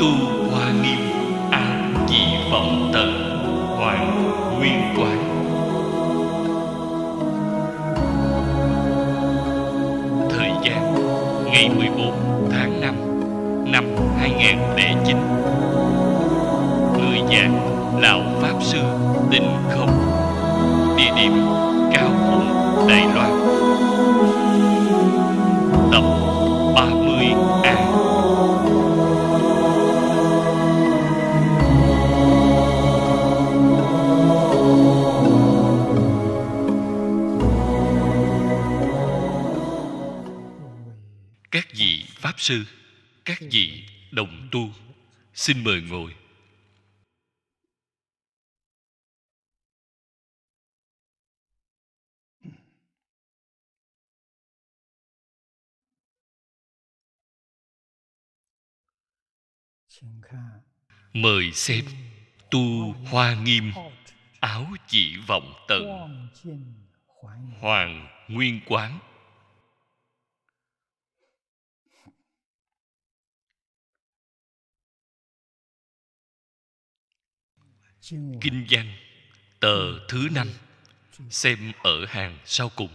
度化民，安方奉。sư các vị đồng tu xin mời ngồi mời xem tu hoa nghiêm áo chỉ vọng tận hoàng nguyên quán Kinh văn Tờ thứ năm Xem ở hàng sau cùng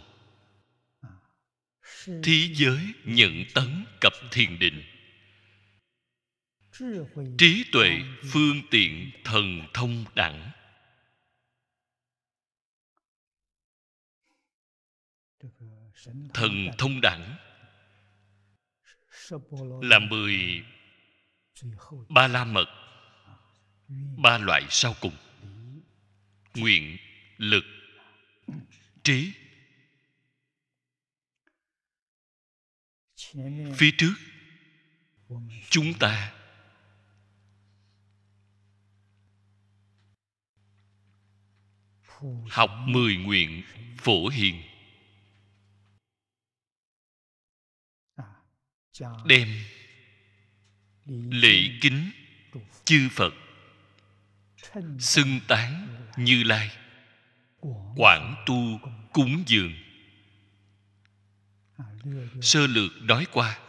Thế giới nhận tấn cập thiền định Trí tuệ phương tiện thần thông đẳng Thần thông đẳng Là mười Ba la mật ba loại sau cùng nguyện lực trí phía trước chúng ta học mười nguyện phổ hiền đem lễ kính chư phật xưng tán như lai quảng tu cúng dường sơ lược nói qua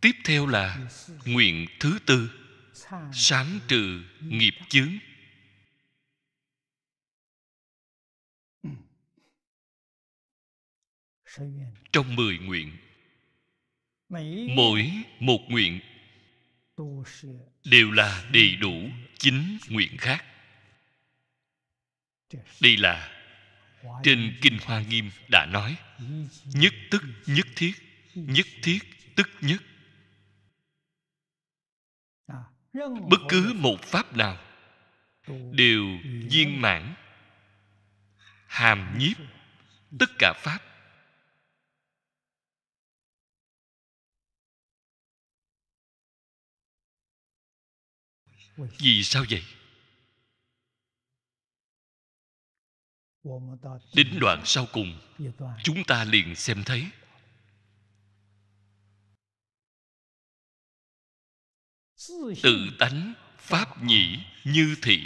tiếp theo là nguyện thứ tư sáng trừ nghiệp chướng trong mười nguyện mỗi một nguyện đều là đầy đủ chính nguyện khác đây là trên kinh hoa nghiêm đã nói nhất tức nhất thiết nhất thiết tức nhất bất cứ một pháp nào đều viên mãn hàm nhiếp tất cả pháp vì sao vậy đến đoạn sau cùng chúng ta liền xem thấy tự tánh pháp nhĩ như thị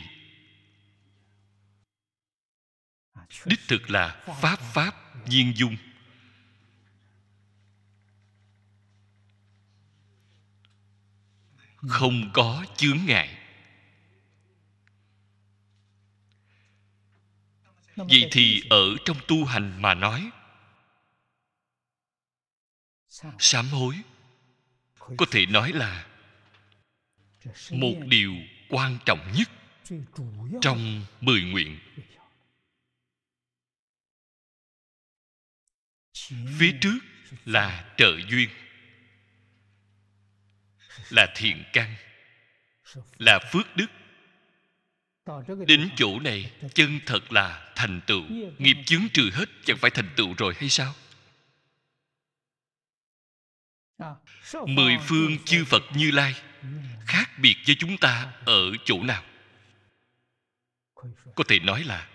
đích thực là pháp pháp nhiên dung không có chướng ngại vậy thì ở trong tu hành mà nói sám hối có thể nói là một điều quan trọng nhất trong mười nguyện phía trước là trợ duyên là thiện căn là phước đức Đến chỗ này chân thật là thành tựu Nghiệp chứng trừ hết chẳng phải thành tựu rồi hay sao? À, Mười phương chư Phật Như Lai Khác biệt với chúng ta ở chỗ nào? Có thể nói là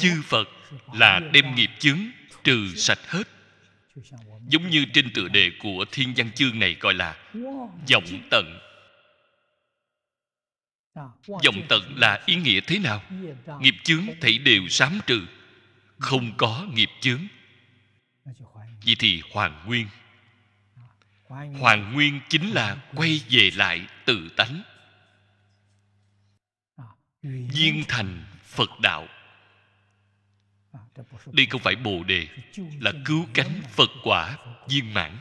Chư Phật là đem nghiệp chứng trừ sạch hết Giống như trên tựa đề của Thiên Văn Chương này gọi là Vọng tận dòng tận là ý nghĩa thế nào nghiệp chướng thảy đều sám trừ không có nghiệp chướng vậy thì hoàn nguyên hoàn nguyên chính là quay về lại tự tánh viên thành phật đạo đây không phải bồ đề là cứu cánh phật quả viên mãn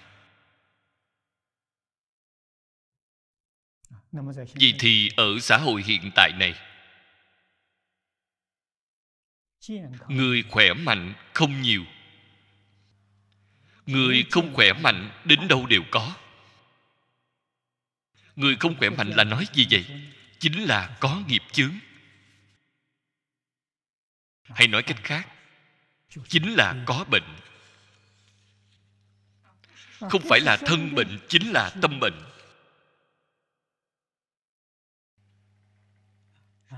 vì thì ở xã hội hiện tại này người khỏe mạnh không nhiều người không khỏe mạnh đến đâu đều có người không khỏe mạnh là nói gì vậy chính là có nghiệp chướng hay nói cách khác chính là có bệnh không phải là thân bệnh chính là tâm bệnh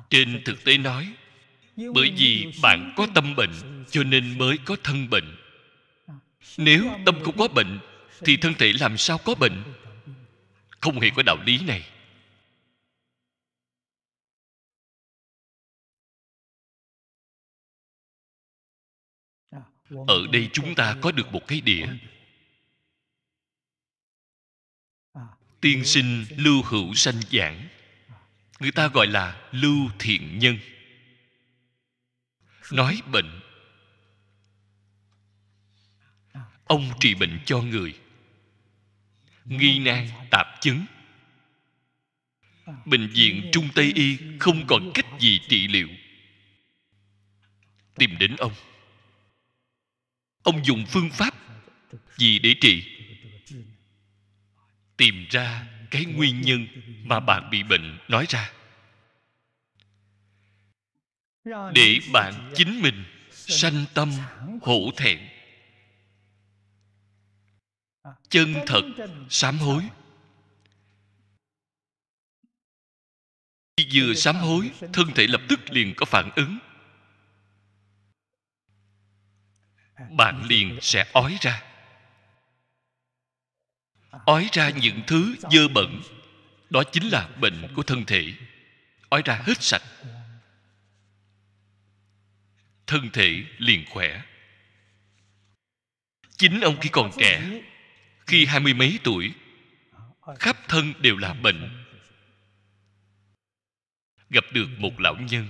trên thực tế nói bởi vì bạn có tâm bệnh cho nên mới có thân bệnh nếu tâm không có bệnh thì thân thể làm sao có bệnh không hề có đạo lý này ở đây chúng ta có được một cái đĩa tiên sinh lưu hữu sanh giảng người ta gọi là lưu thiện nhân nói bệnh ông trị bệnh cho người nghi nan tạp chứng bệnh viện trung tây y không còn cách gì trị liệu tìm đến ông ông dùng phương pháp gì để trị tìm ra cái nguyên nhân mà bạn bị bệnh nói ra để bạn chính mình sanh tâm hổ thẹn chân thật sám hối khi vừa sám hối thân thể lập tức liền có phản ứng bạn liền sẽ ói ra ói ra những thứ dơ bẩn đó chính là bệnh của thân thể ói ra hết sạch thân thể liền khỏe chính ông khi còn trẻ khi hai mươi mấy tuổi khắp thân đều là bệnh gặp được một lão nhân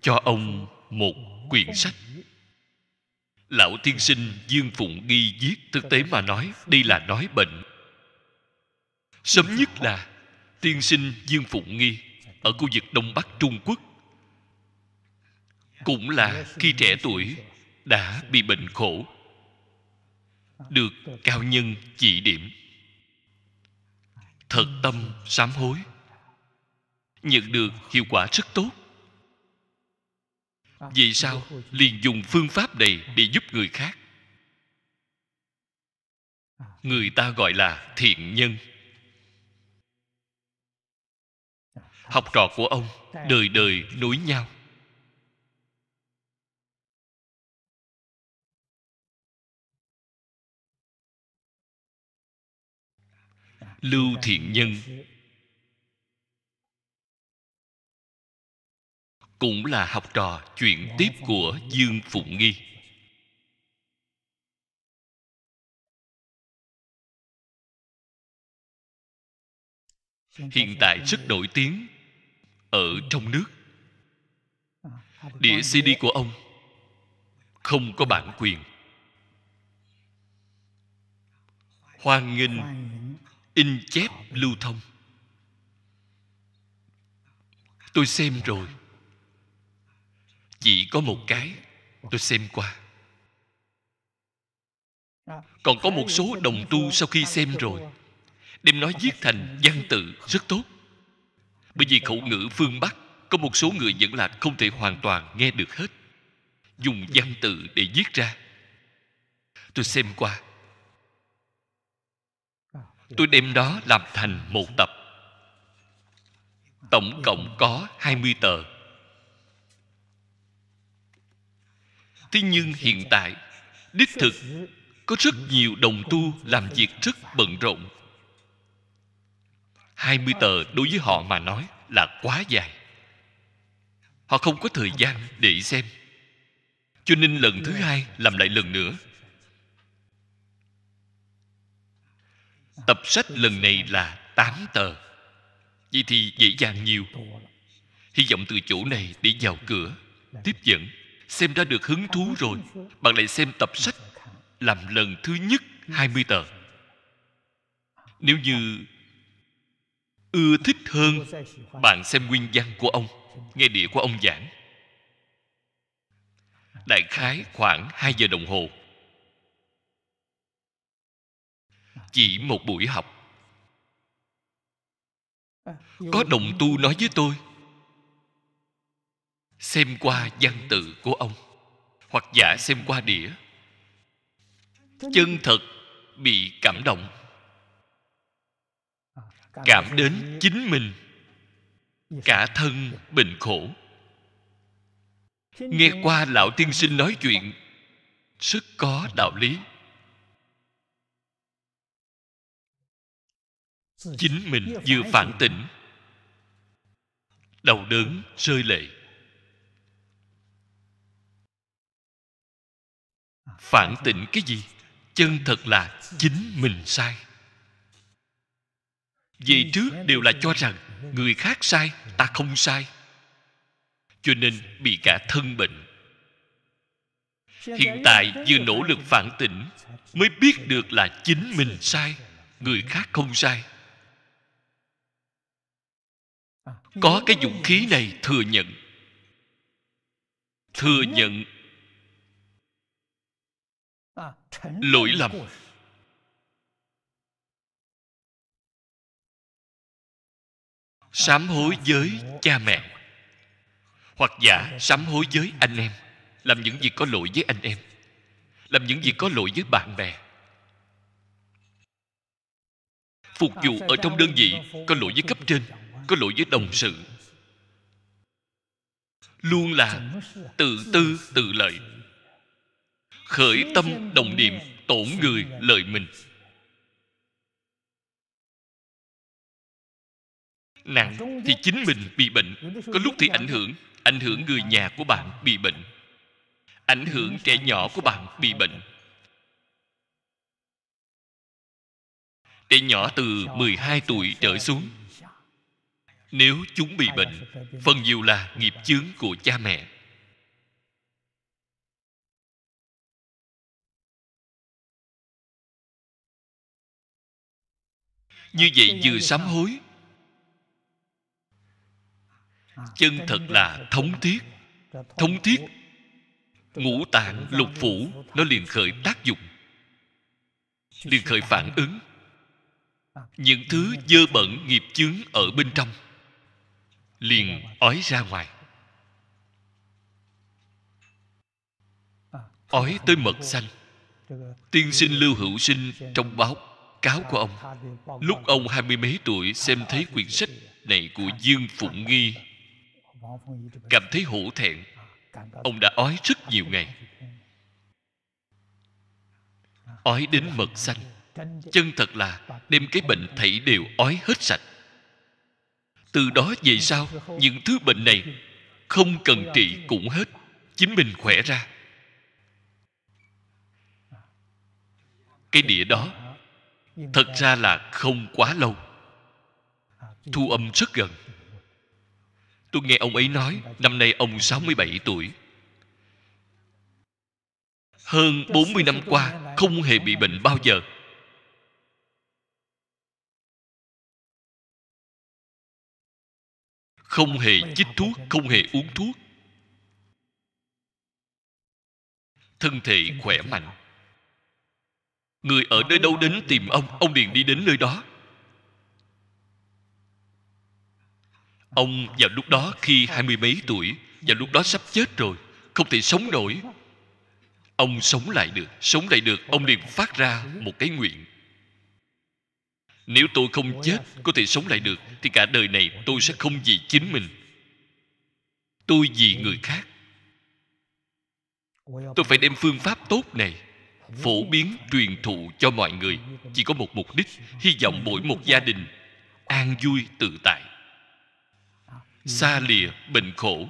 cho ông một quyển sách lão tiên sinh dương phụng nghi viết thực tế mà nói đây là nói bệnh sớm nhất là tiên sinh dương phụng nghi ở khu vực đông bắc trung quốc cũng là khi trẻ tuổi đã bị bệnh khổ được cao nhân chỉ điểm thật tâm sám hối nhận được hiệu quả rất tốt vì sao liền dùng phương pháp này để giúp người khác người ta gọi là thiện nhân học trò của ông đời đời nối nhau lưu thiện nhân cũng là học trò chuyện tiếp của dương phụng nghi hiện tại rất nổi tiếng ở trong nước đĩa cd của ông không có bản quyền hoan nghênh in chép lưu thông tôi xem rồi chỉ có một cái tôi xem qua còn có một số đồng tu sau khi xem rồi đem nói viết thành văn tự rất tốt bởi vì khẩu ngữ phương bắc có một số người vẫn là không thể hoàn toàn nghe được hết dùng văn tự để viết ra tôi xem qua tôi đem đó làm thành một tập tổng cộng có 20 tờ thế nhưng hiện tại đích thực có rất nhiều đồng tu làm việc rất bận rộn 20 tờ đối với họ mà nói là quá dài họ không có thời gian để xem cho nên lần thứ hai làm lại lần nữa tập sách lần này là 8 tờ vậy thì dễ dàng nhiều hy vọng từ chỗ này để vào cửa tiếp dẫn xem ra được hứng thú rồi bạn lại xem tập sách làm lần thứ nhất 20 tờ nếu như ưa thích hơn bạn xem nguyên văn của ông nghe địa của ông giảng đại khái khoảng 2 giờ đồng hồ chỉ một buổi học có đồng tu nói với tôi xem qua văn tự của ông hoặc giả xem qua đĩa chân thật bị cảm động cảm đến chính mình cả thân bệnh khổ nghe qua lão tiên sinh nói chuyện rất có đạo lý chính mình vừa phản tỉnh đầu đớn rơi lệ phản tỉnh cái gì chân thật là chính mình sai vì trước đều là cho rằng người khác sai ta không sai cho nên bị cả thân bệnh hiện tại vừa nỗ lực phản tỉnh mới biết được là chính mình sai người khác không sai có cái dũng khí này thừa nhận thừa nhận lỗi lầm sám hối với cha mẹ hoặc giả sám hối với anh em làm những việc có lỗi với anh em làm những việc có lỗi với bạn bè phục vụ ở trong đơn vị có lỗi với cấp trên có lỗi với đồng sự luôn là tự tư tự lợi khởi tâm đồng niệm tổn người lợi mình nặng thì chính mình bị bệnh có lúc thì ảnh hưởng ảnh hưởng người nhà của bạn bị bệnh ảnh hưởng trẻ nhỏ của bạn bị bệnh trẻ nhỏ từ 12 tuổi trở xuống nếu chúng bị bệnh phần nhiều là nghiệp chướng của cha mẹ như vậy vừa sám hối à, chân thật là thống thiết thống thiết ngũ tạng lục phủ nó liền khởi tác dụng liền khởi phản ứng à, những thứ dơ bẩn nghiệp chướng ở bên trong liền ói ra ngoài à, ói tới mật xanh tiên sinh lưu hữu sinh trong báo cáo của ông lúc ông hai mươi mấy tuổi xem thấy quyển sách này của dương phụng nghi cảm thấy hổ thẹn ông đã ói rất nhiều ngày ói đến mật xanh chân thật là đem cái bệnh thảy đều ói hết sạch từ đó về sau những thứ bệnh này không cần trị cũng hết chính mình khỏe ra cái địa đó thật ra là không quá lâu thu âm rất gần tôi nghe ông ấy nói năm nay ông 67 tuổi hơn 40 năm qua không hề bị bệnh bao giờ không hề chích thuốc không hề uống thuốc thân thể khỏe mạnh người ở nơi đâu đến tìm ông ông liền đi đến nơi đó ông vào lúc đó khi hai mươi mấy tuổi vào lúc đó sắp chết rồi không thể sống nổi ông sống lại được sống lại được ông liền phát ra một cái nguyện nếu tôi không chết có thể sống lại được thì cả đời này tôi sẽ không vì chính mình tôi vì người khác tôi phải đem phương pháp tốt này phổ biến truyền thụ cho mọi người chỉ có một mục đích hy vọng mỗi một gia đình an vui tự tại xa lìa bệnh khổ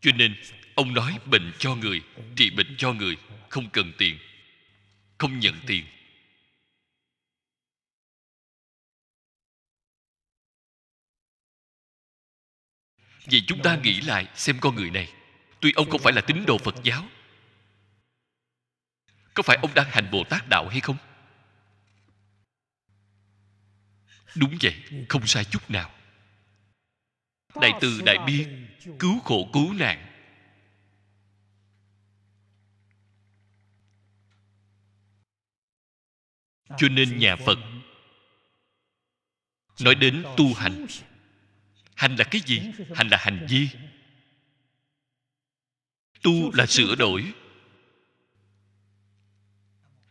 cho nên ông nói bệnh cho người trị bệnh cho người không cần tiền không nhận tiền Vậy chúng ta nghĩ lại xem con người này Tuy ông không phải là tín đồ Phật giáo có phải ông đang hành bồ tát đạo hay không đúng vậy không sai chút nào đại từ đại bi cứu khổ cứu nạn cho nên nhà phật nói đến tu hành hành là cái gì hành là hành vi tu là sửa đổi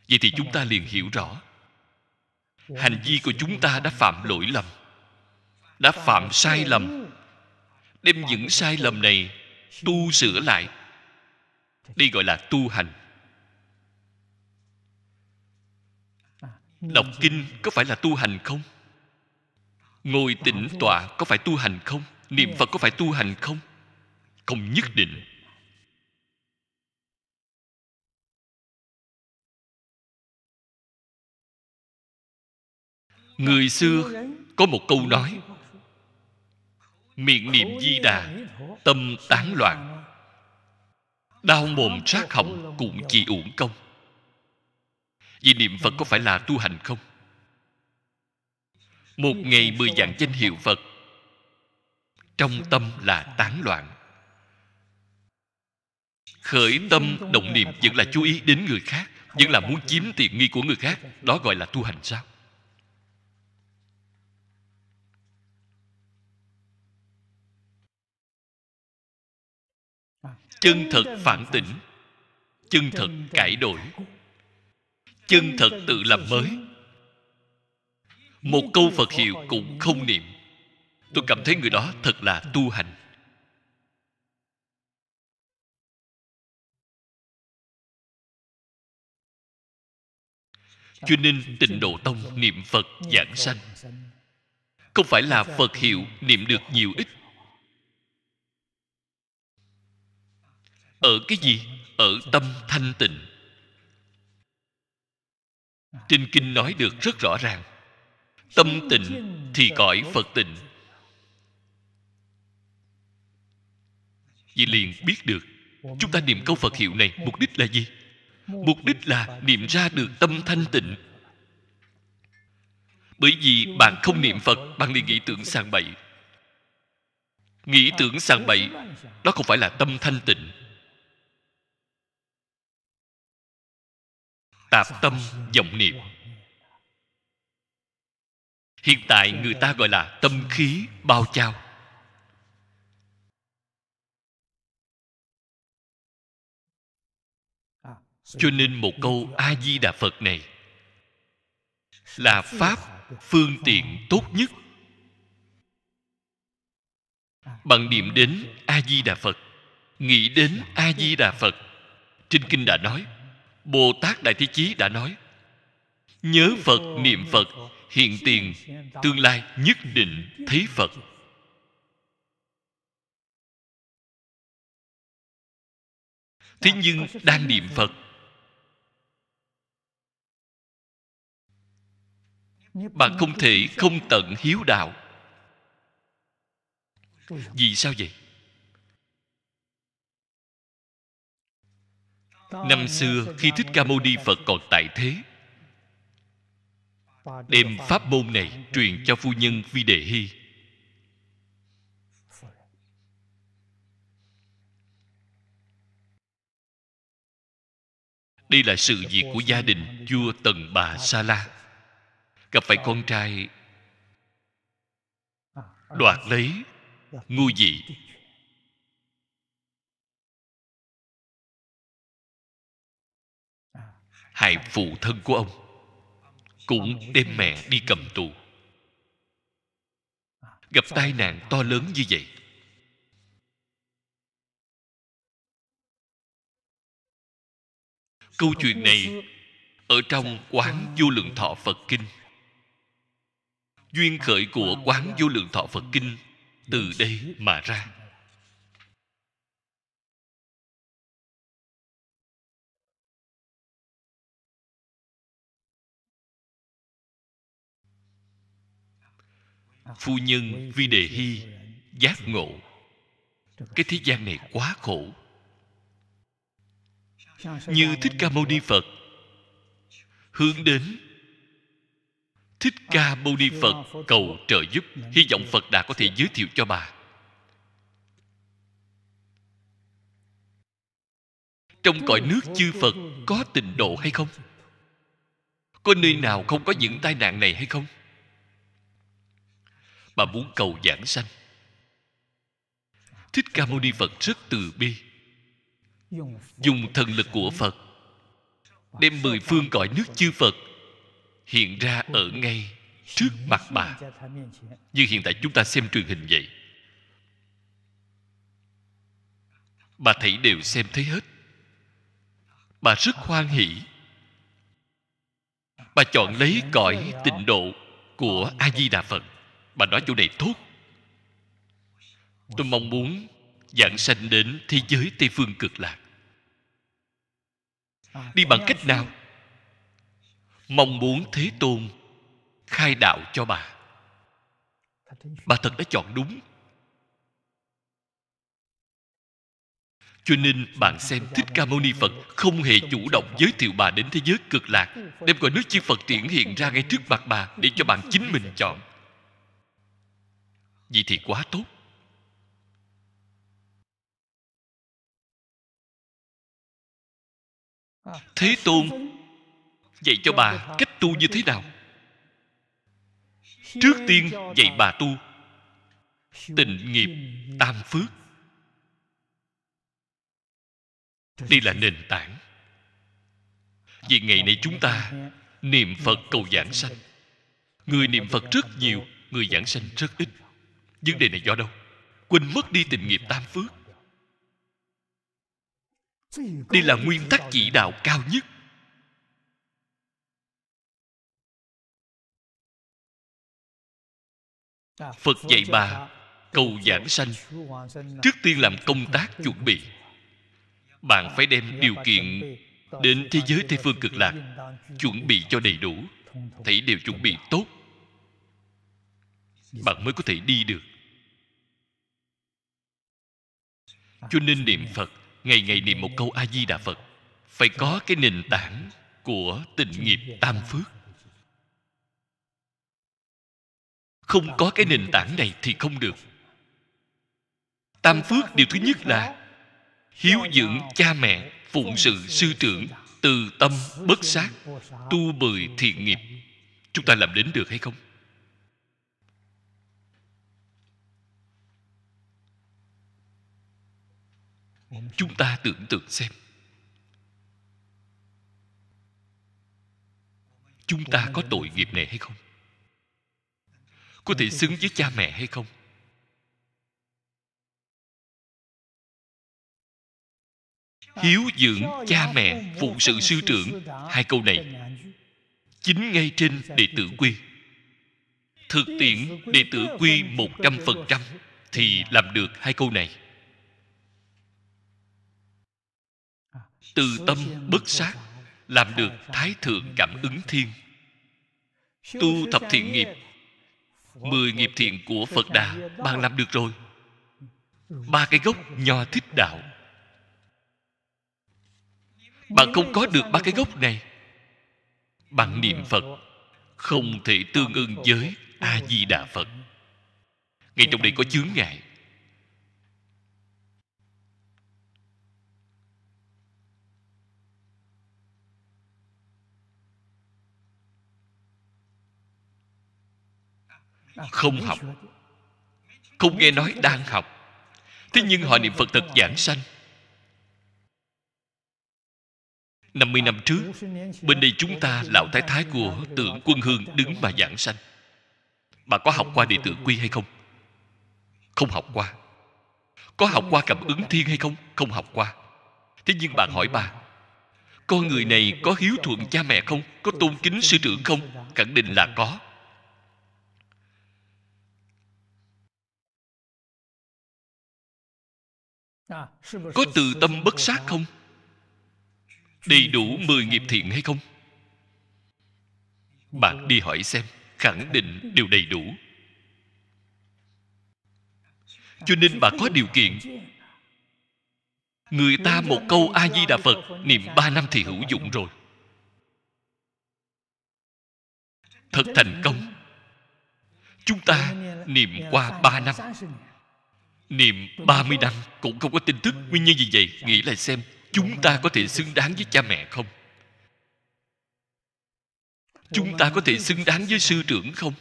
vậy thì chúng ta liền hiểu rõ hành vi của chúng ta đã phạm lỗi lầm đã phạm sai lầm đem những sai lầm này tu sửa lại đi gọi là tu hành đọc kinh có phải là tu hành không ngồi tĩnh tọa có phải tu hành không niệm phật có phải tu hành không không nhất định người xưa có một câu nói miệng niệm di đà tâm tán loạn đau mồm rác họng cũng chỉ uổng công vì niệm phật có phải là tu hành không một ngày mười dạng danh hiệu phật trong tâm là tán loạn khởi tâm động niệm vẫn là chú ý đến người khác vẫn là muốn chiếm tiện nghi của người khác đó gọi là tu hành sao chân thật phản tỉnh chân thật cải đổi chân thật tự làm mới một câu phật hiệu cũng không niệm tôi cảm thấy người đó thật là tu hành cho nên tịnh độ tông niệm phật giảng sanh không phải là phật hiệu niệm được nhiều ít ở cái gì ở tâm thanh tịnh trên kinh nói được rất rõ ràng tâm tịnh thì cõi phật tịnh vì liền biết được chúng ta niệm câu phật hiệu này mục đích là gì mục đích là niệm ra được tâm thanh tịnh bởi vì bạn không niệm phật bạn liền nghĩ tưởng sàng bậy nghĩ tưởng sàng bậy đó không phải là tâm thanh tịnh tạp tâm vọng niệm hiện tại người ta gọi là tâm khí bao trao cho nên một câu a di đà phật này là pháp phương tiện tốt nhất bằng niệm đến a di đà phật nghĩ đến a di đà phật trên kinh đã nói bồ tát đại thế chí đã nói nhớ phật niệm phật hiện tiền tương lai nhất định thấy phật thế nhưng đang niệm phật bạn không thể không tận hiếu đạo vì sao vậy năm xưa khi thích ca mâu ni phật còn tại thế đem pháp môn này truyền cho phu nhân vi đề hy đây là sự việc của gia đình vua tần bà sa la gặp phải con trai đoạt lấy ngu dị hại phụ thân của ông cũng đem mẹ đi cầm tù gặp tai nạn to lớn như vậy câu chuyện này ở trong quán vô lượng thọ phật kinh duyên khởi của quán vô lượng thọ phật kinh từ đây mà ra phu nhân vi đề hy giác ngộ cái thế gian này quá khổ như thích ca mâu ni phật hướng đến thích ca mâu ni phật cầu trợ giúp hy vọng phật đã có thể giới thiệu cho bà trong cõi nước chư phật có tình độ hay không có nơi nào không có những tai nạn này hay không mà muốn cầu giảng sanh thích ca mâu ni phật rất từ bi dùng thần lực của phật đem mười phương cõi nước chư phật hiện ra ở ngay trước mặt bà như hiện tại chúng ta xem truyền hình vậy bà thấy đều xem thấy hết bà rất hoan hỷ bà chọn lấy cõi tịnh độ của a di đà phật bà nói chỗ này tốt tôi mong muốn dạng sanh đến thế giới tây phương cực lạc đi bằng cách nào mong muốn thế tôn khai đạo cho bà bà thật đã chọn đúng cho nên bạn xem thích ca mâu ni phật không hề chủ động giới thiệu bà đến thế giới cực lạc đem cõi nước chư phật triển hiện ra ngay trước mặt bà để cho bạn chính mình chọn vậy thì quá tốt thế tôn dạy cho bà cách tu như thế nào trước tiên dạy bà tu tình nghiệp tam phước đây là nền tảng vì ngày nay chúng ta niệm phật cầu giảng sanh người niệm phật rất nhiều người giảng sanh rất ít vấn đề này do đâu quên mất đi tình nghiệp tam phước đây là nguyên tắc chỉ đạo cao nhất phật dạy bà cầu giảng sanh trước tiên làm công tác chuẩn bị bạn phải đem điều kiện đến thế giới tây phương cực lạc chuẩn bị cho đầy đủ thấy đều chuẩn bị tốt bạn mới có thể đi được cho nên niệm phật ngày ngày niệm một câu a di đà phật phải có cái nền tảng của tình nghiệp tam phước không có cái nền tảng này thì không được tam phước điều thứ nhất là hiếu dưỡng cha mẹ phụng sự sư trưởng từ tâm bất sát tu bười thiện nghiệp chúng ta làm đến được hay không chúng ta tưởng tượng xem chúng ta có tội nghiệp này hay không có thể xứng với cha mẹ hay không hiếu dưỡng cha mẹ phụ sự sư trưởng hai câu này chính ngay trên đệ tử quy thực tiễn đệ tử quy một trăm phần trăm thì làm được hai câu này từ tâm bất sát làm được thái thượng cảm ứng thiên tu thập thiện nghiệp mười nghiệp thiện của phật đà bạn làm được rồi ba cái gốc nho thích đạo bạn không có được ba cái gốc này bằng niệm phật không thể tương ưng với a di đà phật ngay trong đây có chướng ngại không học không nghe nói đang học thế nhưng họ niệm phật thật giảng sanh 50 năm trước Bên đây chúng ta Lão Thái Thái của tượng quân hương đứng mà giảng sanh Bà có học qua đệ tử quy hay không? Không học qua Có học qua cảm ứng thiên hay không? Không học qua Thế nhưng bạn hỏi bà Con người này có hiếu thuận cha mẹ không? Có tôn kính sư trưởng không? Khẳng định là có À, có từ tâm bất sát không? Đầy đủ 10 nghiệp thiện hay không? Bạn đi hỏi xem Khẳng định đều đầy đủ Cho nên bạn có điều kiện Người ta một câu A-di-đà Phật Niệm ba năm thì hữu dụng rồi Thật thành công Chúng ta niệm qua ba năm niệm 30 năm cũng không có tin tức nguyên nhân gì vậy nghĩ lại xem chúng ta có thể xứng đáng với cha mẹ không chúng ta có thể xứng đáng với sư trưởng không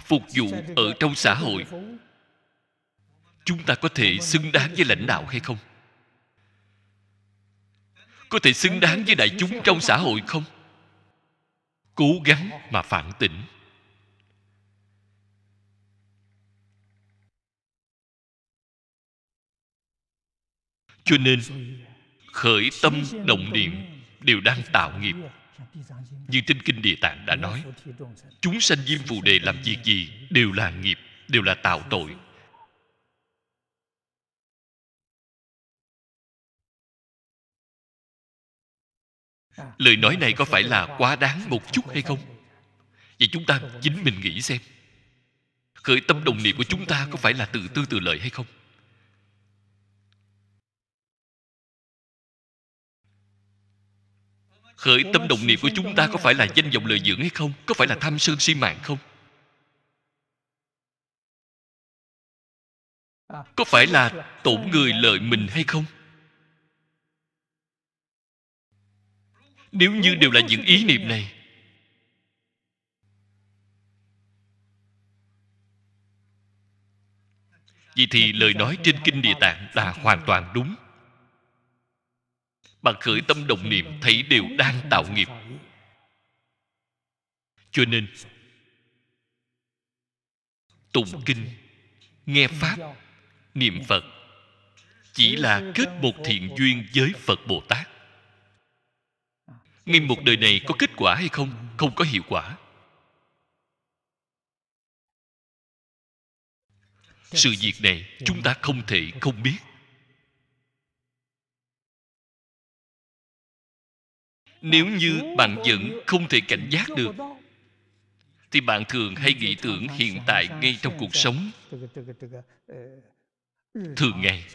phục vụ ở trong xã hội chúng ta có thể xứng đáng với lãnh đạo hay không có thể xứng đáng với đại chúng trong xã hội không cố gắng mà phản tỉnh cho nên khởi tâm động niệm đều đang tạo nghiệp như trên kinh địa tạng đã nói chúng sanh diêm phù đề làm việc gì đều là nghiệp đều là tạo tội À. lời nói này có phải là quá đáng một chút hay không vậy chúng ta chính mình nghĩ xem khởi tâm đồng niệm của chúng ta có phải là từ tư từ lợi hay không khởi tâm đồng niệm của chúng ta có phải là danh vọng lợi dưỡng hay không có phải là tham sân si mạng không à. có phải là tổn người lợi mình hay không nếu như đều là những ý niệm này vậy thì lời nói trên kinh địa tạng là hoàn toàn đúng bạn khởi tâm động niệm thấy đều đang tạo nghiệp cho nên tụng kinh nghe pháp niệm phật chỉ là kết một thiện duyên với phật bồ tát ngay một đời này có kết quả hay không không có hiệu quả sự việc này chúng ta không thể không biết nếu như bạn vẫn không thể cảnh giác được thì bạn thường hay nghĩ tưởng hiện tại ngay trong cuộc sống thường ngày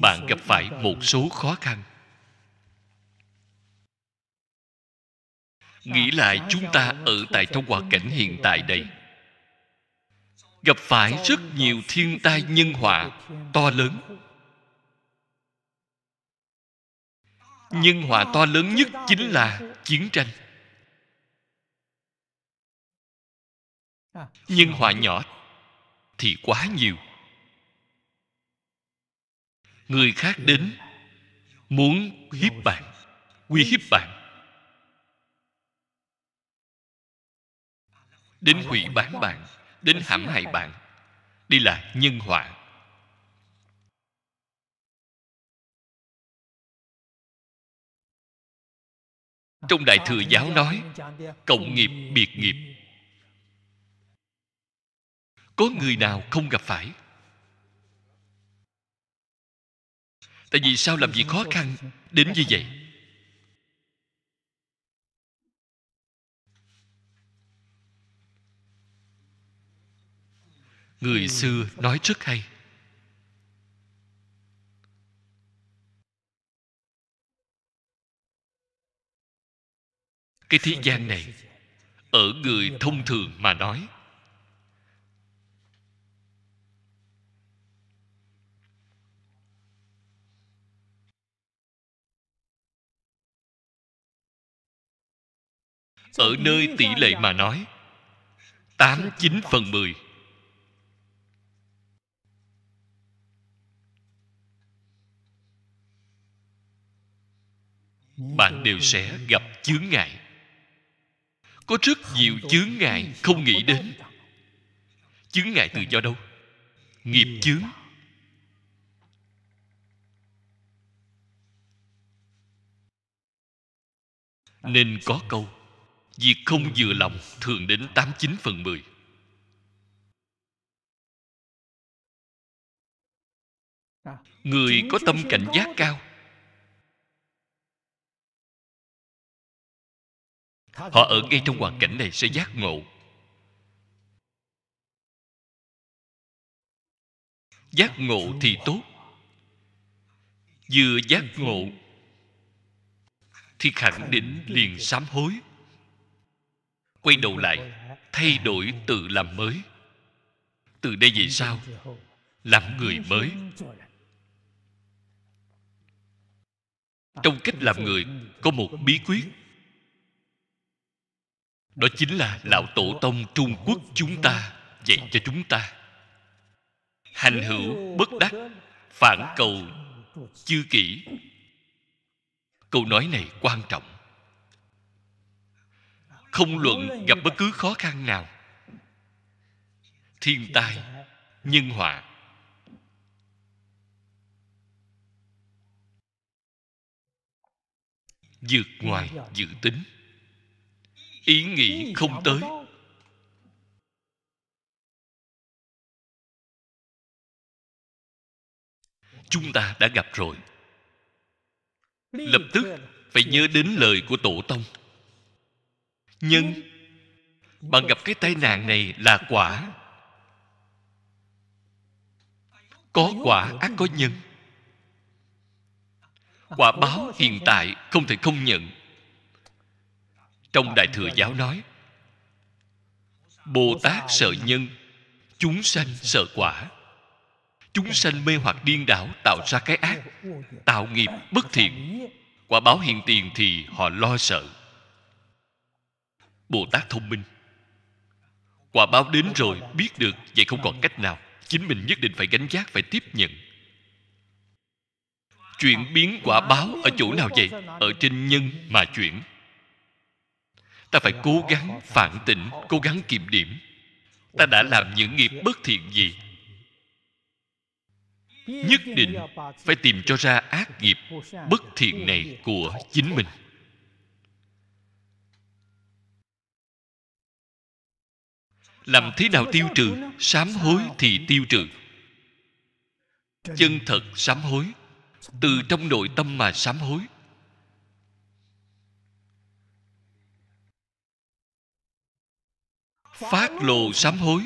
bạn gặp phải một số khó khăn nghĩ lại chúng ta ở tại trong hoàn cảnh hiện tại đây gặp phải rất nhiều thiên tai nhân họa to lớn nhân họa to lớn nhất chính là chiến tranh nhân họa nhỏ thì quá nhiều người khác đến muốn hiếp bạn uy hiếp bạn đến hủy bán bạn đến hãm hại bạn đây là nhân họa trong đại thừa giáo nói cộng nghiệp biệt nghiệp có người nào không gặp phải tại vì sao làm gì khó khăn đến như vậy người ừ. xưa nói rất hay cái thế gian này ở người thông thường mà nói ở nơi tỷ lệ mà nói tám chín phần mười bạn đều sẽ gặp chướng ngại có rất nhiều chướng ngại không nghĩ đến chướng ngại từ do đâu nghiệp chướng nên có câu việc không vừa lòng thường đến tám chín phần mười Người có tâm cảnh giác cao họ ở ngay trong hoàn cảnh này sẽ giác ngộ giác ngộ thì tốt vừa giác ngộ thì khẳng định liền sám hối quay đầu lại thay đổi tự làm mới từ đây về sau làm người mới trong cách làm người có một bí quyết đó chính là lão tổ tông trung quốc chúng ta dạy cho chúng ta hành hữu bất đắc phản cầu chư kỷ câu nói này quan trọng không luận gặp bất cứ khó khăn nào thiên tai nhân họa vượt ngoài dự tính ý nghĩ không tới chúng ta đã gặp rồi lập tức phải nhớ đến lời của tổ tông nhưng bạn gặp cái tai nạn này là quả có quả ác có nhân à, quả báo hiện tại không thể không nhận trong đại thừa giáo nói bồ tát sợ nhân chúng sanh sợ quả chúng sanh mê hoặc điên đảo tạo ra cái ác tạo nghiệp bất thiện quả báo hiện tiền thì họ lo sợ bồ tát thông minh quả báo đến rồi biết được vậy không còn cách nào chính mình nhất định phải gánh giác phải tiếp nhận chuyển biến quả báo ở chỗ nào vậy ở trên nhân mà chuyển ta phải cố gắng phản tỉnh cố gắng kiểm điểm ta đã làm những nghiệp bất thiện gì nhất định phải tìm cho ra ác nghiệp bất thiện này của chính mình làm thế nào tiêu trừ sám hối thì tiêu trừ chân thật sám hối từ trong nội tâm mà sám hối phát lồ sám hối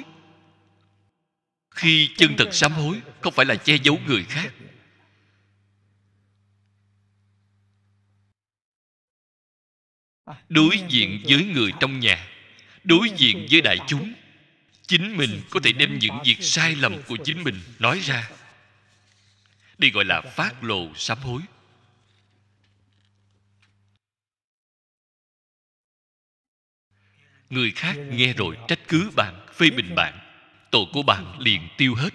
khi chân thật sám hối không phải là che giấu người khác đối diện với người trong nhà đối diện với đại chúng chính mình có thể đem những việc sai lầm của chính mình nói ra đây gọi là phát lồ sám hối người khác nghe rồi trách cứ bạn phê bình bạn tội của bạn liền tiêu hết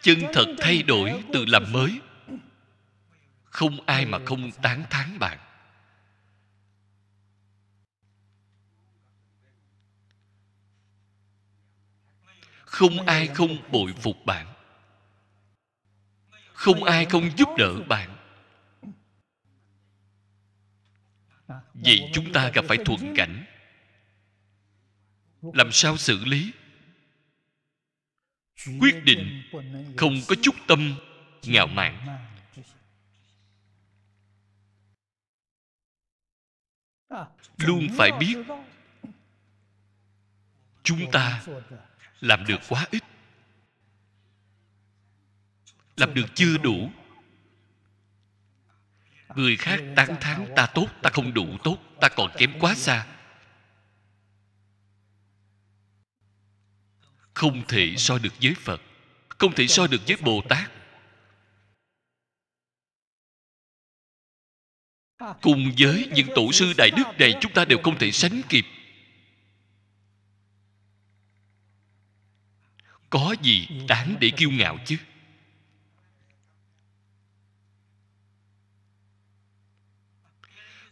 chân thật thay đổi từ làm mới không ai mà không tán thán bạn không ai không bội phục bạn không ai không giúp đỡ bạn vậy chúng ta gặp phải thuận cảnh làm sao xử lý quyết định không có chút tâm ngạo mạn luôn phải biết chúng ta làm được quá ít làm được chưa đủ người khác tán thán ta tốt ta không đủ tốt ta còn kém quá xa không thể so được với phật không thể so được với bồ tát cùng với những tổ sư đại đức này chúng ta đều không thể sánh kịp có gì đáng để kiêu ngạo chứ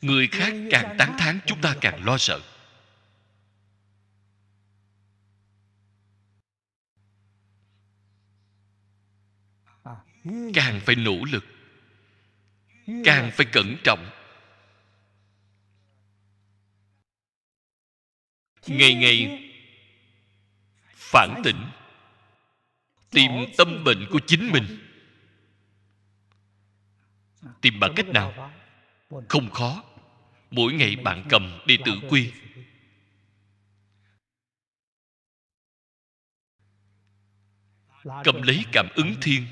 người khác càng tán thán chúng ta càng lo sợ càng phải nỗ lực càng phải cẩn trọng ngày ngày phản tỉnh tìm tâm bệnh của chính mình tìm bằng cách nào không khó mỗi ngày bạn cầm đi tự quy cầm lấy cảm ứng thiên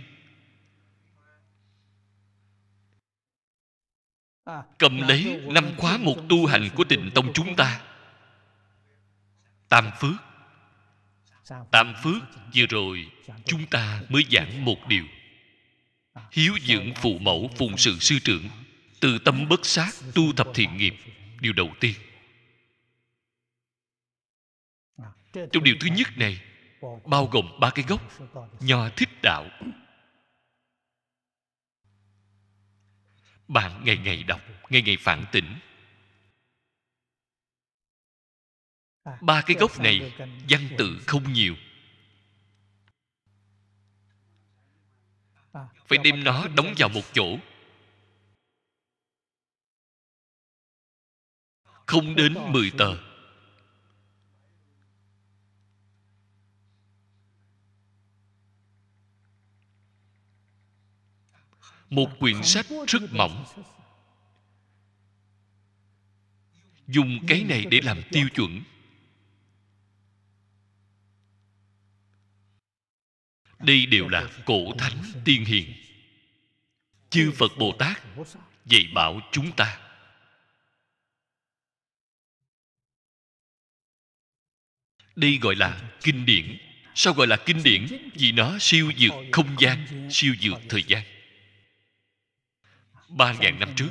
cầm lấy năm khóa một tu hành của tịnh tông chúng ta tam phước tam phước vừa rồi chúng ta mới giảng một điều hiếu dưỡng phụ mẫu phụng sự sư trưởng từ tâm bất sát tu thập thiện nghiệp điều đầu tiên trong điều thứ nhất này bao gồm ba cái gốc nho thích đạo bạn ngày ngày đọc ngày ngày phản tỉnh ba cái gốc này văn tự không nhiều phải đem nó đóng vào một chỗ không đến 10 tờ một quyển sách rất mỏng dùng cái này để làm tiêu chuẩn đây đều là cổ thánh tiên hiền chư phật bồ tát dạy bảo chúng ta đây gọi là kinh điển sao gọi là kinh điển vì nó siêu vượt không gian siêu vượt thời gian ba ngàn năm trước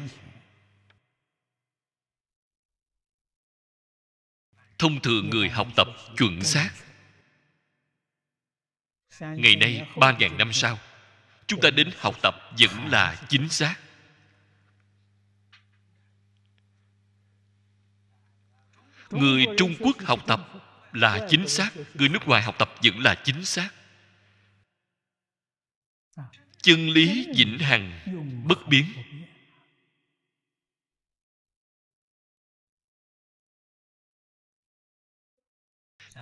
thông thường người học tập chuẩn xác ngày nay ba ngàn năm sau chúng ta đến học tập vẫn là chính xác người trung quốc học tập là chính xác người nước ngoài học tập vẫn là chính xác chân lý vĩnh hằng bất biến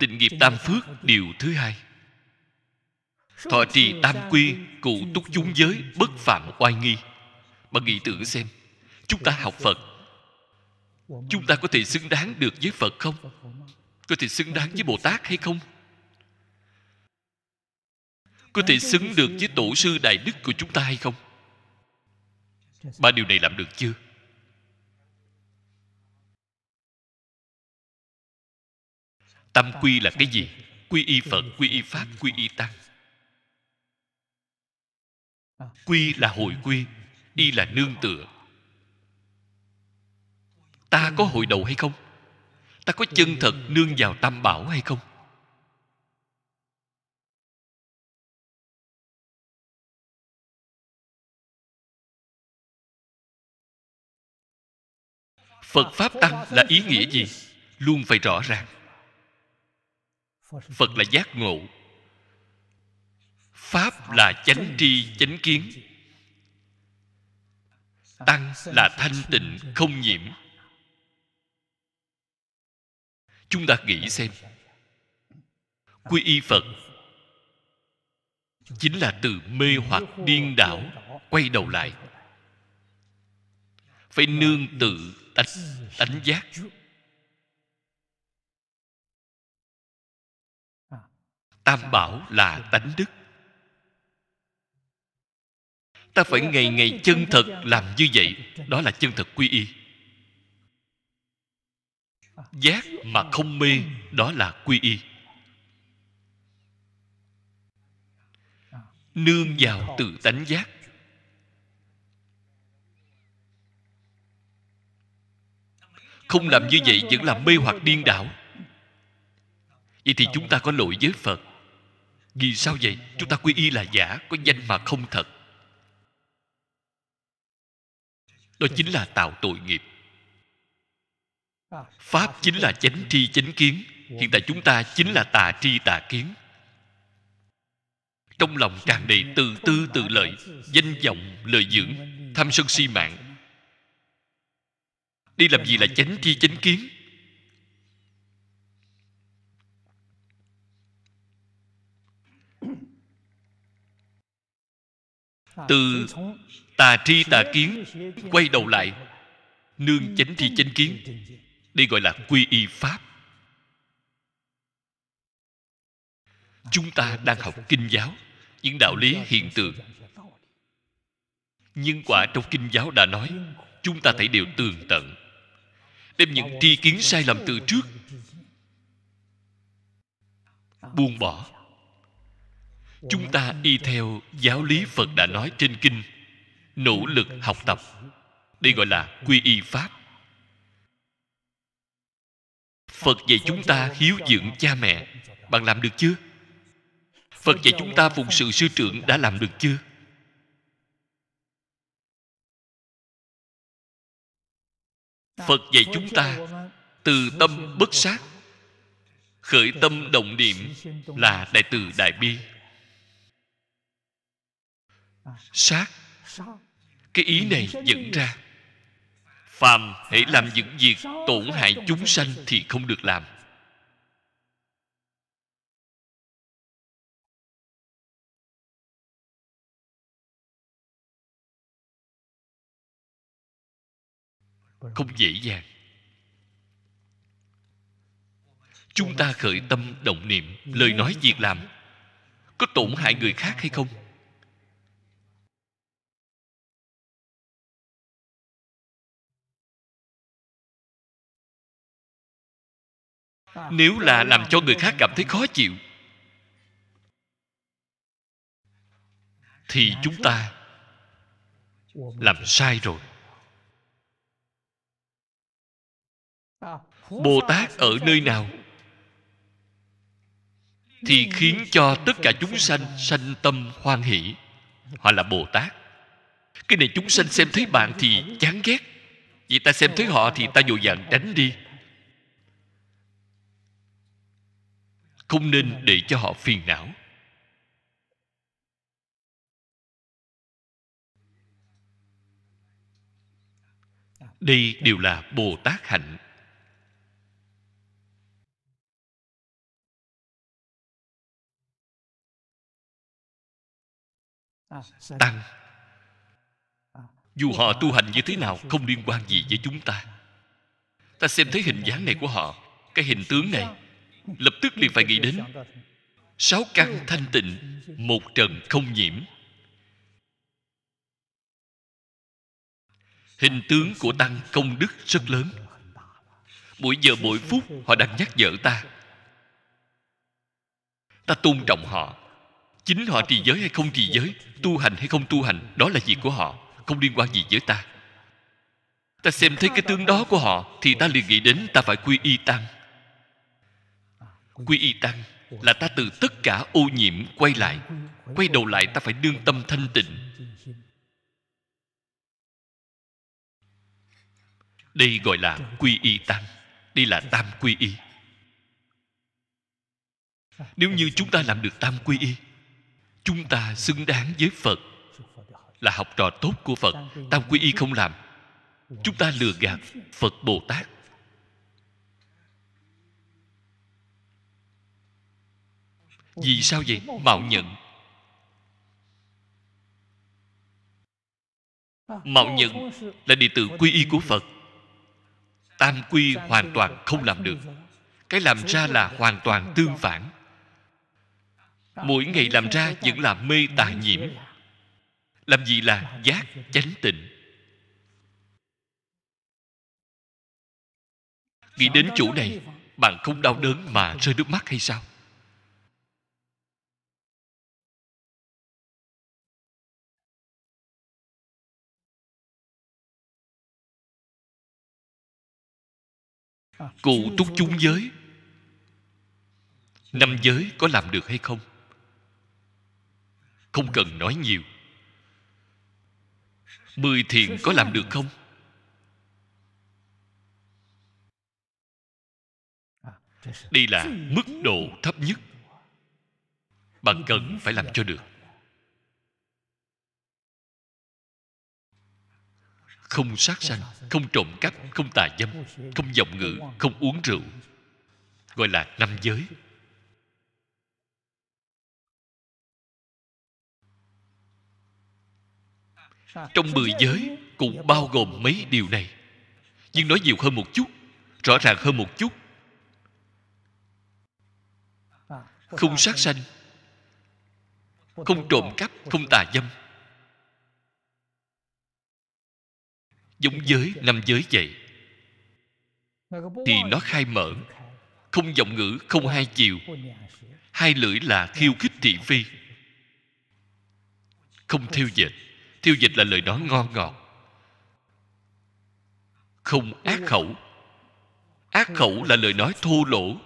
tịnh nghiệp tam phước điều thứ hai thọ trì tam quy cụ túc chúng giới bất phạm oai nghi bạn nghĩ tưởng xem chúng ta học phật chúng ta có thể xứng đáng được với phật không có thể xứng đáng với bồ tát hay không có thể xứng được với tổ sư đại đức của chúng ta hay không ba điều này làm được chưa tâm quy là cái gì quy y phật quy y pháp quy y tăng quy là hội quy y là nương tựa ta có hội đầu hay không ta có chân thật nương vào tam bảo hay không phật pháp tăng là ý nghĩa gì luôn phải rõ ràng phật là giác ngộ pháp là chánh tri chánh kiến tăng là thanh tịnh không nhiễm chúng ta nghĩ xem quy y phật chính là từ mê hoặc điên đảo quay đầu lại phải nương tự tánh tánh giác tam bảo là tánh đức ta phải ngày ngày chân thật làm như vậy đó là chân thật quy y giác mà không mê đó là quy y nương vào tự tánh giác không làm như vậy vẫn là mê hoặc điên đảo vậy thì chúng ta có lỗi với phật vì sao vậy chúng ta quy y là giả có danh mà không thật đó chính là tạo tội nghiệp pháp chính là chánh tri chánh kiến hiện tại chúng ta chính là tà tri tà kiến trong lòng tràn đầy từ tư từ lợi danh vọng lợi dưỡng tham sân si mạng đi làm gì là chánh tri chánh kiến từ tà tri tà kiến quay đầu lại nương chánh tri chánh kiến đây gọi là quy y pháp chúng ta đang học kinh giáo những đạo lý hiện tượng nhân quả trong kinh giáo đã nói chúng ta thấy đều tường tận đem những tri kiến sai lầm từ trước buông bỏ chúng ta y theo giáo lý phật đã nói trên kinh nỗ lực học tập đây gọi là quy y pháp phật dạy chúng ta hiếu dưỡng cha mẹ bạn làm được chưa phật dạy chúng ta phụng sự sư trưởng đã làm được chưa phật dạy chúng ta từ tâm bất sát khởi tâm động niệm là đại từ đại bi sát cái ý này dẫn ra phàm hãy làm những việc tổn hại chúng sanh thì không được làm không dễ dàng chúng ta khởi tâm động niệm lời nói việc làm có tổn hại người khác hay không nếu là làm cho người khác cảm thấy khó chịu thì chúng ta làm sai rồi bồ tát ở nơi nào thì khiến cho tất cả chúng sanh sanh tâm hoan hỷ họ là bồ tát cái này chúng sanh xem thấy bạn thì chán ghét vì ta xem thấy họ thì ta dội dàng đánh đi không nên để cho họ phiền não đây đều là bồ tát hạnh tăng dù họ tu hành như thế nào không liên quan gì với chúng ta ta xem thấy hình dáng này của họ cái hình tướng này lập tức liền phải nghĩ đến sáu căn thanh tịnh một trần không nhiễm hình tướng của tăng công đức rất lớn mỗi giờ mỗi phút họ đang nhắc nhở ta ta tôn trọng họ chính họ trì giới hay không trì giới tu hành hay không tu hành đó là việc của họ không liên quan gì với ta ta xem thấy cái tướng đó của họ thì ta liền nghĩ đến ta phải quy y tăng quy y tăng là ta từ tất cả ô nhiễm quay lại quay đầu lại ta phải đương tâm thanh tịnh đây gọi là quy y tăng đây là tam quy y nếu như chúng ta làm được tam quy y chúng ta xứng đáng với phật là học trò tốt của phật tam quy y không làm chúng ta lừa gạt phật bồ tát vì sao vậy mạo nhận mạo nhận là đệ tử quy y của phật tam quy hoàn toàn không làm được cái làm ra là hoàn toàn tương phản mỗi ngày làm ra vẫn là mê tà nhiễm làm gì là giác chánh tịnh nghĩ đến chỗ này bạn không đau đớn mà rơi nước mắt hay sao cụ túc chúng giới năm giới có làm được hay không không cần nói nhiều mười thiện có làm được không đây là mức độ thấp nhất bạn cần phải làm cho được không sát sanh không trộm cắp không tà dâm không giọng ngữ không uống rượu gọi là năm giới trong mười giới cũng bao gồm mấy điều này nhưng nói nhiều hơn một chút rõ ràng hơn một chút không sát sanh không trộm cắp không tà dâm giống giới năm giới vậy thì nó khai mở không giọng ngữ không hai chiều hai lưỡi là khiêu khích thị phi không thiêu dịch thiêu dịch là lời nói ngon ngọt không ác khẩu ác khẩu là lời nói thô lỗ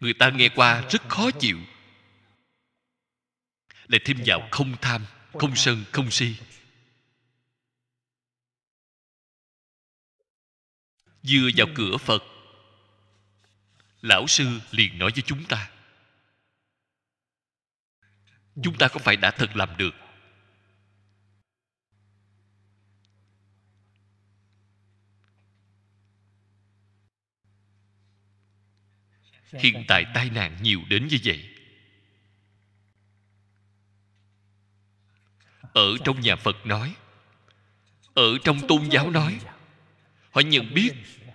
người ta nghe qua rất khó chịu lại thêm vào không tham không sân không si vừa vào cửa phật lão sư liền nói với chúng ta chúng ta có phải đã thật làm được hiện tại tai nạn nhiều đến như vậy ở trong nhà phật nói ở trong tôn giáo nói họ nhận biết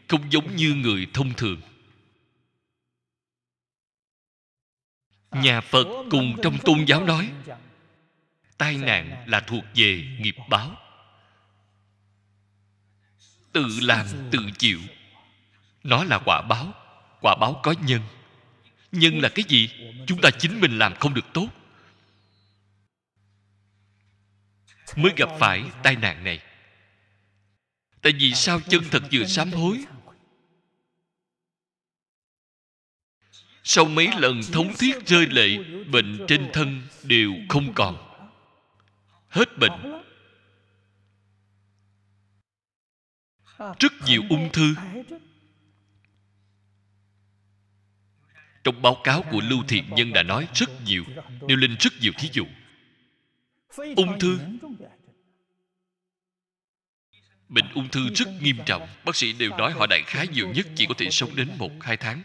không giống như người thông thường nhà phật cùng trong tôn giáo nói tai nạn là thuộc về nghiệp báo tự làm tự chịu nó là quả báo quả báo có nhân nhân là cái gì chúng ta chính mình làm không được tốt mới gặp phải tai nạn này tại vì sao chân thật vừa sám hối sau mấy lần thống thiết rơi lệ bệnh trên thân đều không còn hết bệnh rất nhiều ung thư trong báo cáo của lưu thiện nhân đã nói rất nhiều nêu lên rất nhiều thí dụ ung thư bệnh ung thư rất nghiêm trọng bác sĩ đều nói họ đại khái nhiều nhất chỉ có thể sống đến một hai tháng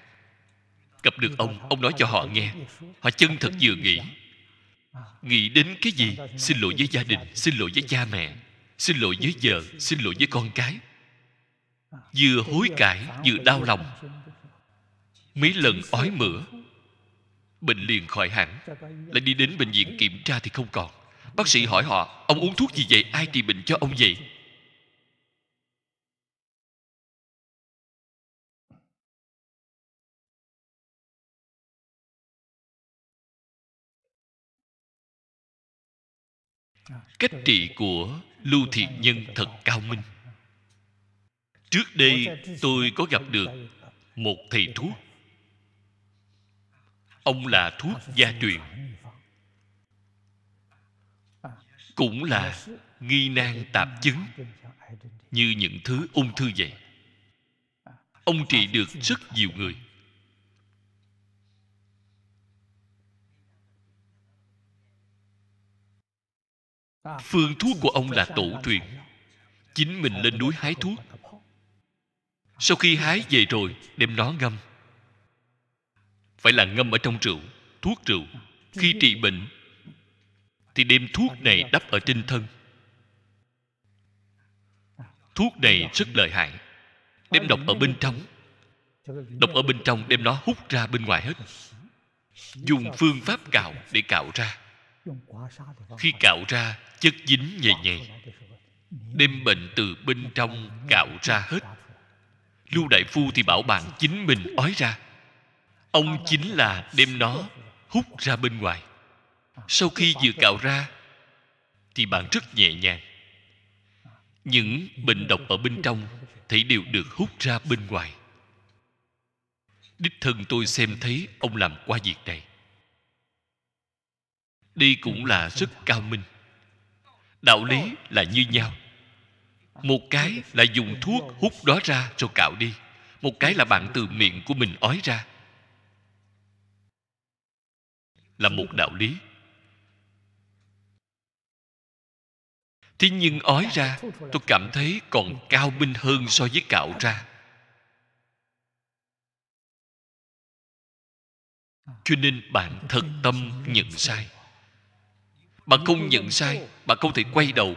gặp được ông ông nói cho họ nghe họ chân thật vừa nghĩ nghĩ đến cái gì xin lỗi với gia đình xin lỗi với cha mẹ xin lỗi với vợ xin lỗi với con cái vừa hối cải vừa đau lòng mấy lần ói mửa bệnh liền khỏi hẳn lại đi đến bệnh viện kiểm tra thì không còn bác sĩ hỏi họ ông uống thuốc gì vậy ai trị bệnh cho ông vậy cách trị của lưu thiện nhân thật cao minh trước đây tôi có gặp được một thầy thuốc ông là thuốc gia truyền cũng là nghi nan tạp chứng như những thứ ung thư vậy ông trị được rất nhiều người phương thuốc của ông là tổ truyền chính mình lên núi hái thuốc sau khi hái về rồi đem nó ngâm phải là ngâm ở trong rượu thuốc rượu khi trị bệnh thì đem thuốc này đắp ở trên thân thuốc này rất lợi hại đem độc ở bên trong độc ở bên trong đem nó hút ra bên ngoài hết dùng phương pháp cạo để cạo ra khi cạo ra chất dính nhầy nhầy đem bệnh từ bên trong cạo ra hết lưu đại phu thì bảo bạn chính mình ói ra ông chính là đem nó hút ra bên ngoài sau khi vừa cạo ra thì bạn rất nhẹ nhàng những bệnh độc ở bên trong thì đều được hút ra bên ngoài đích thân tôi xem thấy ông làm qua việc này đi cũng là rất cao minh đạo lý là như nhau một cái là dùng thuốc hút đó ra rồi cạo đi một cái là bạn từ miệng của mình ói ra là một đạo lý thế nhưng ói ra tôi cảm thấy còn cao minh hơn so với cạo ra cho nên bạn thật tâm nhận sai bạn không nhận sai bạn không thể quay đầu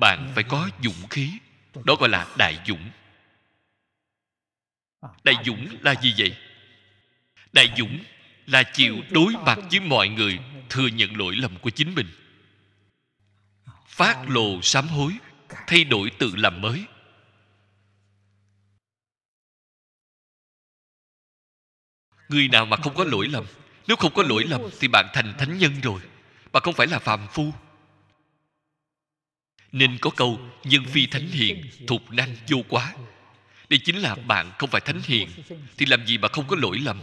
bạn phải có dũng khí đó gọi là đại dũng đại dũng là gì vậy đại dũng là chịu đối mặt với mọi người thừa nhận lỗi lầm của chính mình phát lồ sám hối thay đổi tự làm mới người nào mà không có lỗi lầm nếu không có lỗi lầm Thì bạn thành thánh nhân rồi Bạn không phải là phàm phu Nên có câu Nhân phi thánh hiền Thục năng vô quá Đây chính là bạn không phải thánh hiền Thì làm gì mà không có lỗi lầm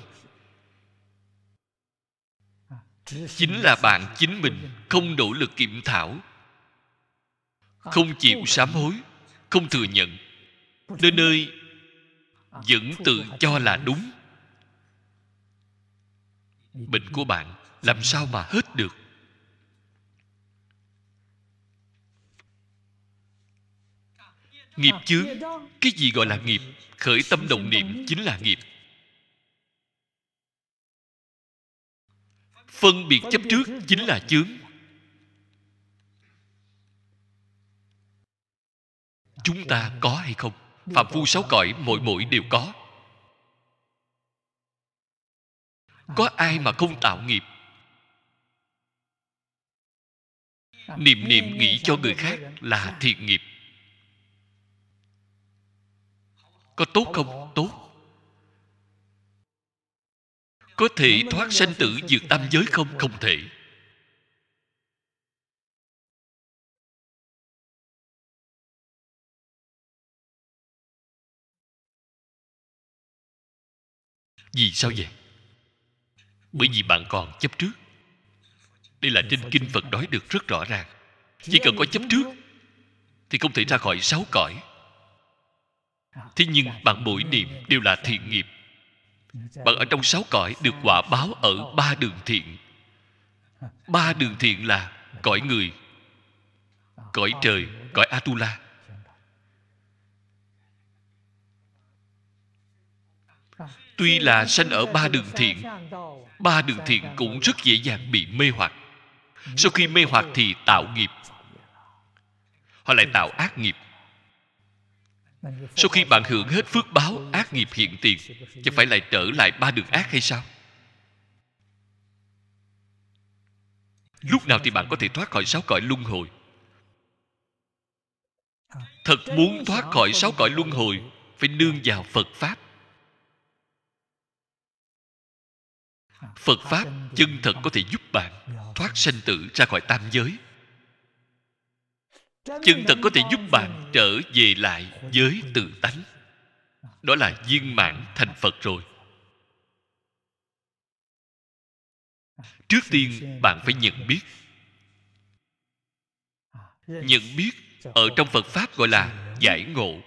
Chính là bạn chính mình Không nỗ lực kiểm thảo Không chịu sám hối Không thừa nhận Nơi nơi Vẫn tự cho là đúng bệnh của bạn làm sao mà hết được nghiệp chướng cái gì gọi là nghiệp khởi tâm động niệm chính là nghiệp phân biệt chấp trước chính là chướng chúng ta có hay không phạm phu sáu cõi mỗi mỗi đều có có ai mà không tạo nghiệp niệm niệm nghĩ cho người khác là thiện nghiệp có tốt không tốt có thể thoát sanh tử vượt tam giới không không thể vì sao vậy bởi vì bạn còn chấp trước đây là trên kinh phật nói được rất rõ ràng chỉ cần có chấp trước thì không thể ra khỏi sáu cõi thế nhưng bạn mỗi niệm đều là thiện nghiệp bạn ở trong sáu cõi được quả báo ở ba đường thiện ba đường thiện là cõi người cõi trời cõi atula tuy là sanh ở ba đường thiện ba đường thiện cũng rất dễ dàng bị mê hoặc sau khi mê hoặc thì tạo nghiệp họ lại tạo ác nghiệp sau khi bạn hưởng hết phước báo ác nghiệp hiện tiền chẳng phải lại trở lại ba đường ác hay sao lúc nào thì bạn có thể thoát khỏi sáu cõi luân hồi thật muốn thoát khỏi sáu cõi luân hồi phải nương vào phật pháp phật pháp chân thật có thể giúp bạn thoát sanh tử ra khỏi tam giới chân thật có thể giúp bạn trở về lại giới tự tánh đó là viên mãn thành phật rồi trước tiên bạn phải nhận biết nhận biết ở trong phật pháp gọi là giải ngộ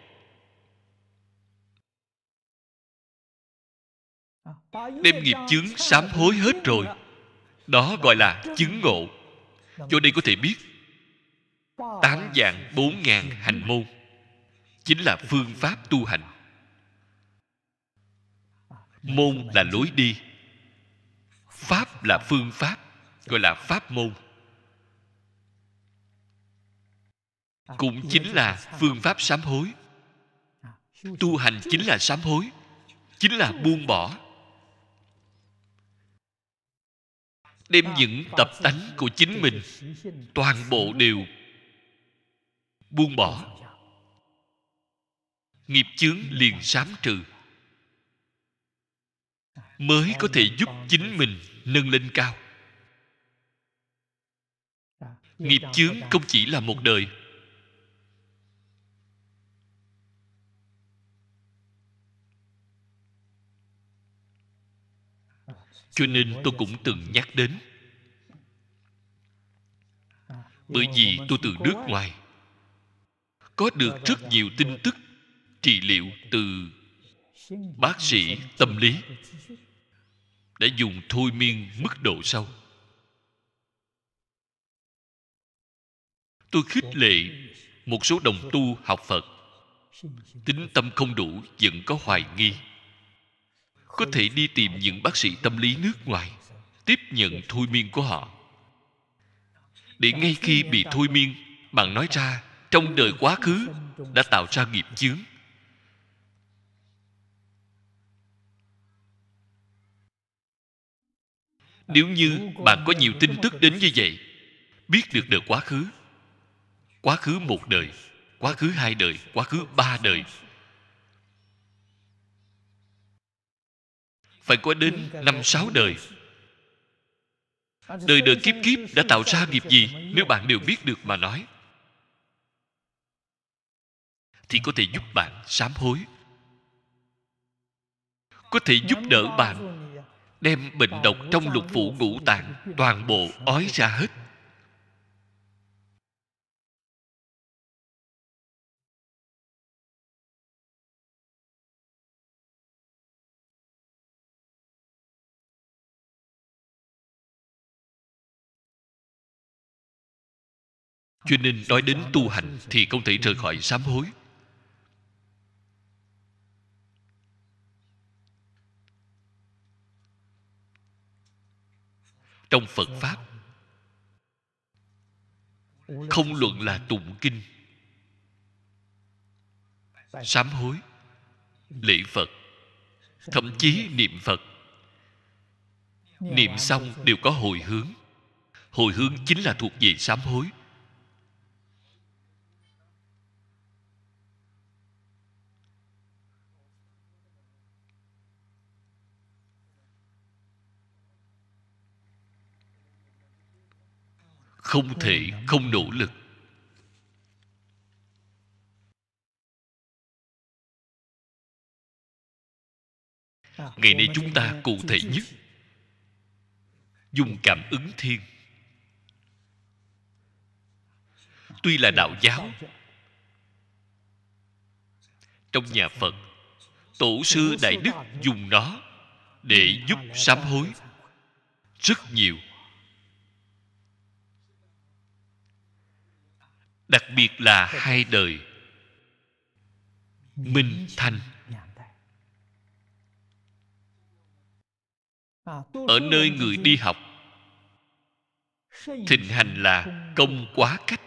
À, đem nghiệp chướng sám hối hết rồi đó gọi là chứng ngộ Cho đây có thể biết tám dạng bốn ngàn hành môn chính là phương pháp tu hành à, môn là lối đi pháp là phương pháp gọi là pháp môn à, cũng chính là phương pháp sám hối tu hành chính là sám hối chính là buông bỏ đem những tập tánh của chính mình toàn bộ đều buông bỏ nghiệp chướng liền sám trừ mới có thể giúp chính mình nâng lên cao nghiệp chướng không chỉ là một đời cho nên tôi cũng từng nhắc đến bởi vì tôi từ nước ngoài có được rất nhiều tin tức trị liệu từ bác sĩ tâm lý đã dùng thôi miên mức độ sâu tôi khích lệ một số đồng tu học phật tính tâm không đủ vẫn có hoài nghi có thể đi tìm những bác sĩ tâm lý nước ngoài tiếp nhận thôi miên của họ để ngay khi bị thôi miên bạn nói ra trong đời quá khứ đã tạo ra nghiệp chướng nếu như bạn có nhiều tin tức đến như vậy biết được đời quá khứ quá khứ một đời quá khứ hai đời quá khứ ba đời phải có đến năm sáu đời đời đời kiếp kiếp đã tạo ra nghiệp gì nếu bạn đều biết được mà nói thì có thể giúp bạn sám hối có thể giúp đỡ bạn đem bệnh độc trong lục phủ ngũ tạng toàn bộ ói ra hết cho nên nói đến tu hành thì không thể rời khỏi sám hối trong phật pháp không luận là tụng kinh sám hối lễ phật thậm chí niệm phật niệm xong đều có hồi hướng hồi hướng chính là thuộc về sám hối không thể không nỗ lực ngày nay chúng ta cụ thể nhất dùng cảm ứng thiên tuy là đạo giáo trong nhà phật tổ sư đại đức dùng nó để giúp sám hối rất nhiều đặc biệt là hai đời minh thanh ở nơi người đi học thịnh hành là công quá cách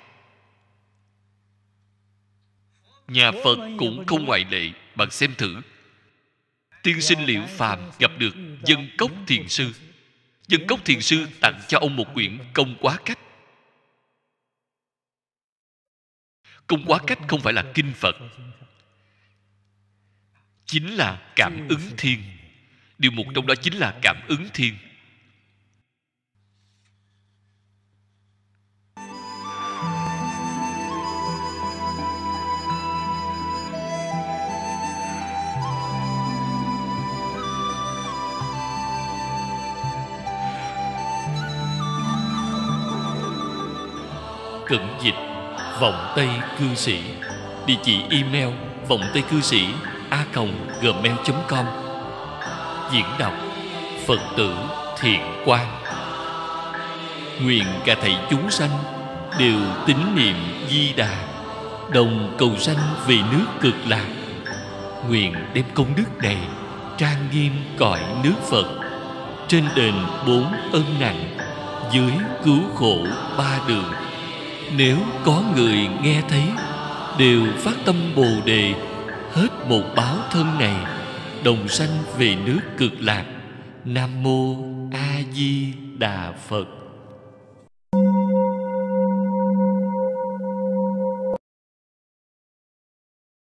nhà phật cũng không ngoại lệ bạn xem thử tiên sinh liệu phàm gặp được dân cốc thiền sư dân cốc thiền sư tặng cho ông một quyển công quá cách cung quá cách không phải là kinh phật chính là cảm ứng thiên điều một trong đó chính là cảm ứng thiên cận dịch vọng tây cư sĩ địa chỉ email vọng tây cư sĩ a gmail com diễn đọc phật tử thiện quang nguyện cả thầy chúng sanh đều tín niệm di đà đồng cầu sanh vì nước cực lạc nguyện đem công đức này trang nghiêm cõi nước phật trên đền bốn ân nặng dưới cứu khổ ba đường nếu có người nghe thấy đều phát tâm bồ đề hết một báo thân này đồng sanh về nước cực lạc nam mô a di đà phật